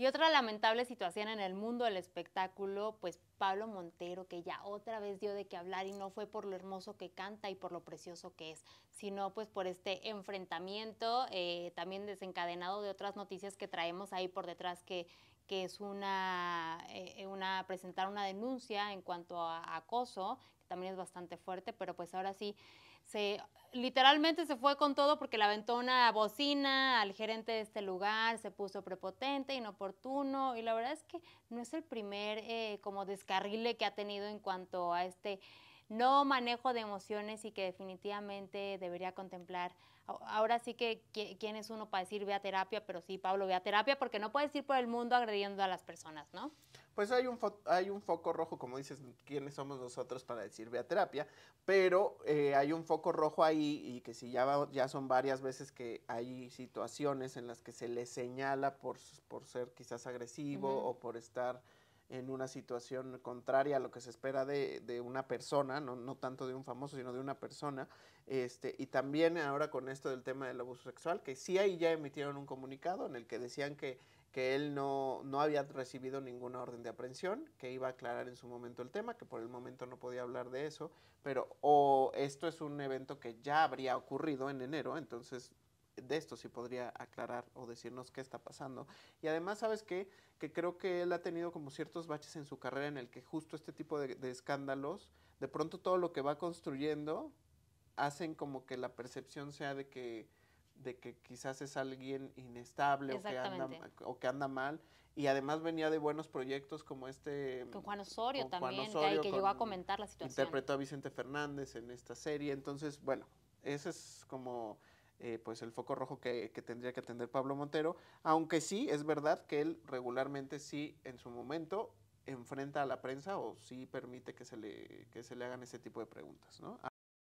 Y otra lamentable situación en el mundo del espectáculo, pues Pablo Montero, que ya otra vez dio de qué hablar y no fue por lo hermoso que canta y por lo precioso que es, sino pues por este enfrentamiento eh, también desencadenado de otras noticias que traemos ahí por detrás que, que es una, eh, eh, una presentar una denuncia en cuanto a, acoso, que también es bastante fuerte, pero pues ahora sí se literalmente se fue con todo porque le aventó una bocina al gerente de este lugar, se puso prepotente, inoportuno, y la verdad es que no es el primer eh, como descarrile que ha tenido en cuanto a este no manejo de emociones y que definitivamente debería contemplar. Ahora sí que quién es uno para decir ve a terapia, pero sí, Pablo, ve a terapia porque no puedes ir por el mundo agrediendo a las personas, ¿no? Pues hay un, hay un foco rojo, como dices, quiénes somos nosotros para decir ve a terapia, pero eh, hay un foco rojo ahí y que si ya, ya son varias veces que hay situaciones en las que se le señala por, por ser quizás agresivo o por estar en una situación contraria a lo que se espera de, de una persona, no, no, tanto de un famoso, sino de una persona. Este, y también ahora con esto del tema del abuso sexual, que sí ahí ya emitieron un comunicado en el que decían que, que él no, no había recibido ninguna orden de aprehensión, que iba a aclarar en su momento el tema, que por el momento no podía hablar de eso, pero o esto es un evento que ya habría ocurrido en enero, entonces de esto si podría aclarar o decirnos qué está pasando. Y además, ¿sabes qué? Que creo que él ha tenido como ciertos baches en su carrera en el que justo este tipo de, escándalos, de pronto todo lo que va construyendo, hacen como que la percepción sea de que de que quizás es alguien inestable o que, anda, mal. Y además venía de buenos proyectos como este... Mm, con Juan Osorio también, que, que llegó a comentar la situación. Interpretó a Vicente Fernández en esta serie. Entonces, bueno, ese es como eh, pues el foco rojo que, tendría que atender Pablo Montero, aunque sí es verdad que él regularmente sí en su momento enfrenta a la prensa o sí permite que se le, que se le hagan ese tipo de preguntas, ¿no?